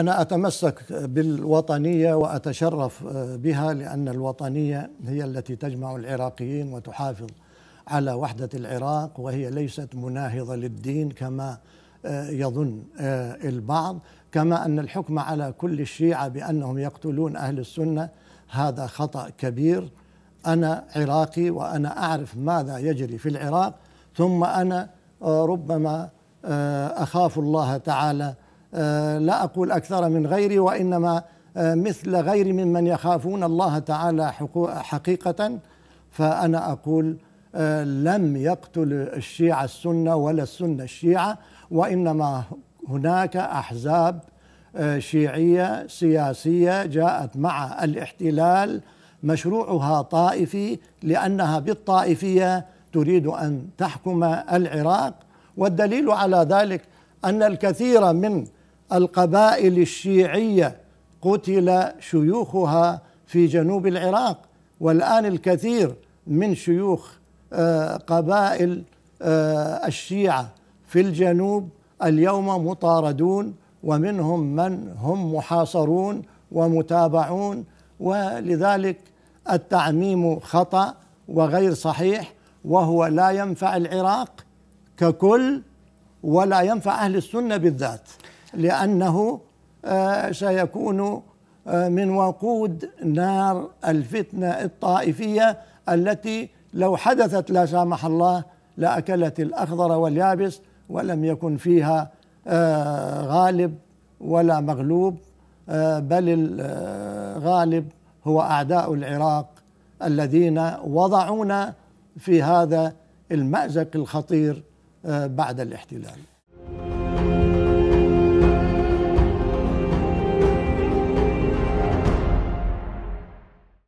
أنا أتمسك بالوطنية وأتشرف آه، بها لأن الوطنية هي التي تجمع العراقيين وتحافظ على وحدة العراق وهي ليست مناهضة للدين كما آه، يظن آه، البعض كما أن الحكم على كل الشيعة بأنهم يقتلون أهل السنة هذا خطأ كبير أنا عراقي وأنا أعرف ماذا يجري في العراق ثم أنا ربما أخاف الله تعالى آه، لا أقول أكثر من غيري وإنما آه، مثل غيري ممن يخافون الله تعالى حقيقة فأنا أقول آه، لم يقتل الشيعة السنة ولا السنة الشيعة وإنما هناك أحزاب شيعية سياسية جاءت مع الاحتلال مشروعها طائفي لأنها بالطائفية تريد أن تحكم العراق والدليل على ذلك أن الكثير من القبائل الشيعيه قتل شيوخها في جنوب العراق والان الكثير من شيوخ آه، قبائل آه، الشيعه في الجنوب اليوم مطاردون ومنهم من هم محاصرون ومتابعون ولذلك التعميم خطا وغير صحيح وهو لا ينفع العراق ككل ولا ينفع اهل السنه بالذات لأنه آه، سيكون آه، من وقود نار الفتنة الطائفية التي لو حدثت لا سامح الله لأكلت الأخضر واليابس ولم يكن فيها آه، غالب ولا مغلوب بل الغالب هو أعداء العراق الذين وضعونا في هذا المأزق الخطير بعد الاحتلال